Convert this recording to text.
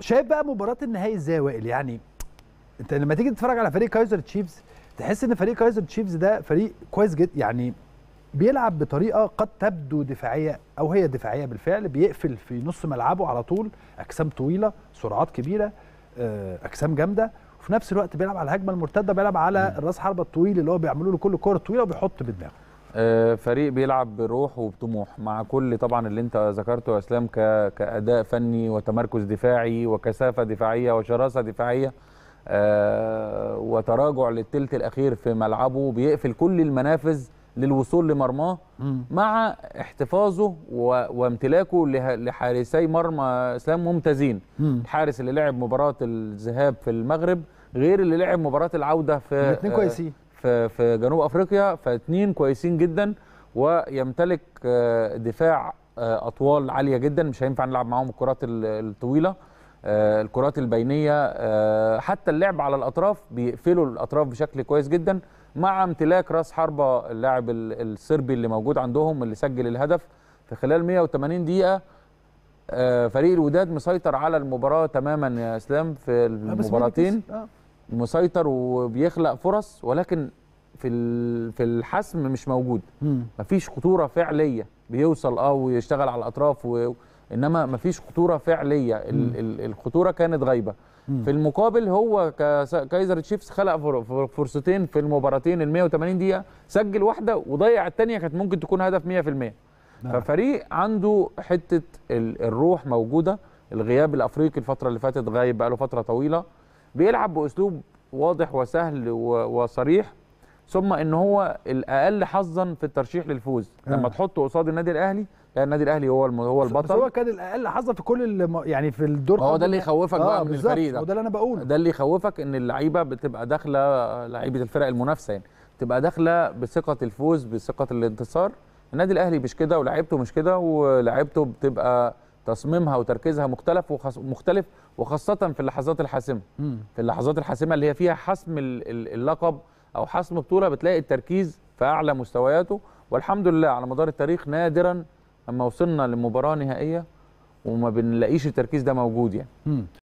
شايف بقى مباراه النهائي ازاي وائل يعني انت لما تيجي تتفرج على فريق كايزر تشيفز تحس ان فريق كايزر تشيفز ده فريق كويس جدا يعني بيلعب بطريقه قد تبدو دفاعيه او هي دفاعيه بالفعل بيقفل في نص ملعبه على طول اجسام طويله سرعات كبيره آه، اجسام جامده وفي نفس الوقت بيلعب على الهجمه المرتده بيلعب على الراس حربه الطويل اللي هو بيعملوا له كل كوره طويله وبيحط بدماغه آه، فريق بيلعب بروح وبطموح مع كل طبعا اللي انت ذكرته يا اسلام كاداء فني وتمركز دفاعي وكثافه دفاعيه وشراسه دفاعيه آه، وتراجع للثلث الاخير في ملعبه بيقفل كل المنافذ للوصول لمرماه مع احتفاظه وامتلاكه لحارسي مرمى اسلام ممتازين الحارس اللي لعب مباراه الذهاب في المغرب غير اللي لعب مباراه العوده في الاثنين كويسين في في جنوب افريقيا فاثنين كويسين جدا ويمتلك آه، دفاع آه، اطوال عاليه جدا مش هينفع نلعب معاهم الكرات الطويله آه، الكرات البينيه حتى اللعب على الاطراف بيقفلوا الاطراف بشكل كويس جدا مع امتلاك راس حربه اللاعب الصربي اللي موجود عندهم اللي سجل الهدف في خلال 180 دقيقه فريق الوداد مسيطر على المباراه تماما يا اسلام في المباراتين مسيطر وبيخلق فرص ولكن في في الحسم مش موجود مفيش خطوره فعليه بيوصل اه ويشتغل على الاطراف و... انما مفيش خطوره فعليه الخطوره كانت غايبه في المقابل هو كايزر تشيفز خلق فرصتين في المباراتين ال 180 دقيقه سجل واحده وضيع الثانيه كانت ممكن تكون هدف 100% نعم. ففريق عنده حته الروح موجوده الغياب الافريقي الفتره اللي فاتت غايب بقاله فتره طويله بيلعب باسلوب واضح وسهل وصريح ثم ان هو الاقل حظا في الترشيح للفوز آه. لما تحطه قصاد النادي الاهلي لان النادي الاهلي هو هو البطل بس هو كان الاقل حظا في كل الم... يعني في الدور هو ده اللي يخوفك آه بقى من الفريق ده وده اللي انا بقوله ده اللي يخوفك ان اللعيبه بتبقى داخله لعيبه الفرق المنافسه يعني تبقى داخله بثقه الفوز بثقه الانتصار النادي الاهلي مش كده ولاعيبته مش كده ولاعيبته بتبقى تصميمها وتركيزها مختلف وخص... مختلف وخاصه في اللحظات الحاسمه في اللحظات الحاسمه اللي هي فيها حسم اللقب او حسم بطوله بتلاقي التركيز في اعلى مستوياته والحمد لله على مدار التاريخ نادرا اما وصلنا لمباراه نهائيه وما بنلاقيش التركيز ده موجود يعني